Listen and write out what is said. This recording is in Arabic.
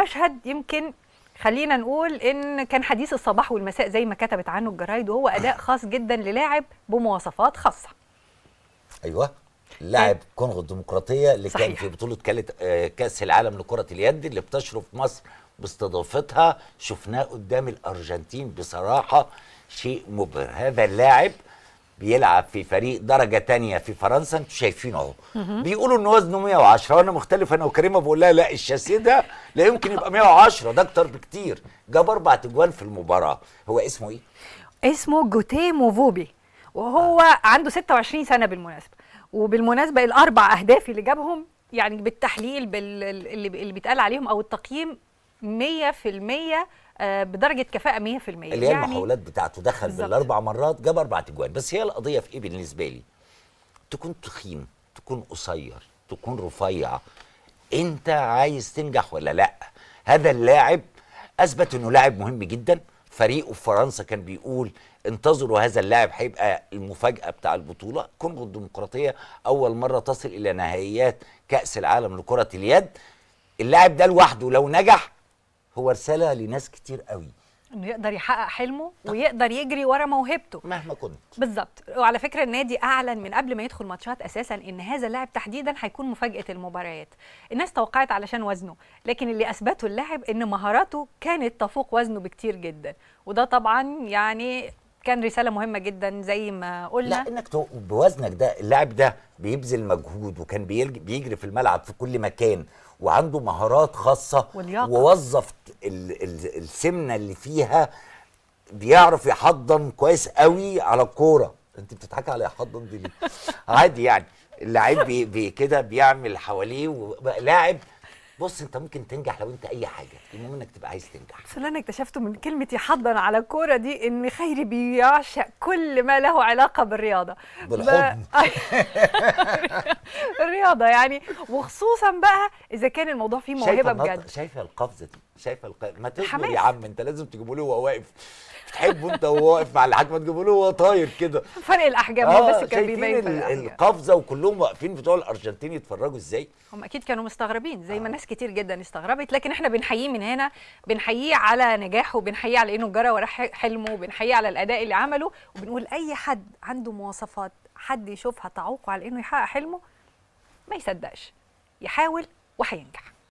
مشهد يمكن خلينا نقول ان كان حديث الصباح والمساء زي ما كتبت عنه الجرايد وهو اداء خاص جدا للاعب بمواصفات خاصه ايوه لاعب كونغو الديمقراطيه اللي صحيح. كان في بطوله آه، كاس العالم لكره اليد اللي بتشرف مصر باستضافتها شفناه قدام الارجنتين بصراحه شيء مبهر هذا اللاعب بيلعب في فريق درجه تانية في فرنسا انتوا شايفينه اهو بيقولوا ان وزنه 110 وانا مختلف انا وكريمه بقول لها لا الشاسيه ده لا يمكن يبقى 110 ده اكتر بكتير جاب اربع تجوان في المباراه هو اسمه ايه؟ اسمه جوتي موفوبي وهو آه. عنده 26 سنه بالمناسبه وبالمناسبه الاربع اهداف اللي جابهم يعني بالتحليل بال... اللي بيتقال عليهم او التقييم 100% آه، بدرجه كفاءه 100% اللي هي يعني المحاولات بتاعته دخل بالزبط. بالاربع مرات جاب اربع تجوان بس هي القضيه في ايه بالنسبه لي تكون تخين تكون قصير تكون رفيع انت عايز تنجح ولا لا هذا اللاعب اثبت انه لاعب مهم جدا فريقه في فرنسا كان بيقول انتظروا هذا اللاعب هيبقى المفاجاه بتاع البطوله كونغو الديمقراطيه اول مره تصل الى نهائيات كاس العالم لكره اليد اللاعب ده لوحده لو نجح هو رساله لناس كتير قوي انه يقدر يحقق حلمه طبعا. ويقدر يجري ورا موهبته مهما كنت بالظبط وعلى فكره النادي اعلن من قبل ما يدخل ماتشات اساسا ان هذا اللاعب تحديدا هيكون مفاجاه المباريات الناس توقعت علشان وزنه لكن اللي اثبته اللاعب ان مهاراته كانت تفوق وزنه بكتير جدا وده طبعا يعني كان رساله مهمه جدا زي ما قلنا لا انك بوزنك ده اللاعب ده بيبذل مجهود وكان بيجري في الملعب في كل مكان وعنده مهارات خاصه والياقة. ووظف ال ال السمنه اللي فيها بيعرف يحضن كويس قوي على الكوره انت بتضحكي على يحضن دي ليه عادي يعني اللاعب بي, بي كده بيعمل حواليه لاعب بص انت ممكن تنجح لو انت اي حاجه المهم انك تبقى عايز تنجح بس اللي انا اكتشفته من كلمه حظا على الكوره دي ان خيري بيعشق كل ما له علاقه بالرياضه بالحضن ب... الرياضه يعني وخصوصا بقى اذا كان الموضوع فيه موهبه بجد شايفه القفزه دي شايفه الق... ما تصبر يا عم انت لازم تجيبوا له وهو واقف تحبه انت وهو واقف مع الحكم تجيبه له وهو طاير كده فرق الاحجام هو آه بس كان بيبين القفزه وكلهم واقفين بتوع الارجنتين يتفرجوا ازاي هم اكيد كانوا مستغربين زي آه. ما ناس كتير جدا استغربت لكن احنا بنحييه من هنا بنحييه على نجاحه بنحييه على انه جرى ورا حلمه بنحييه على الاداء اللي عمله وبنقول اي حد عنده مواصفات حد يشوفها تعوقه على انه يحقق حلمه ما يصدقش يحاول وهينجح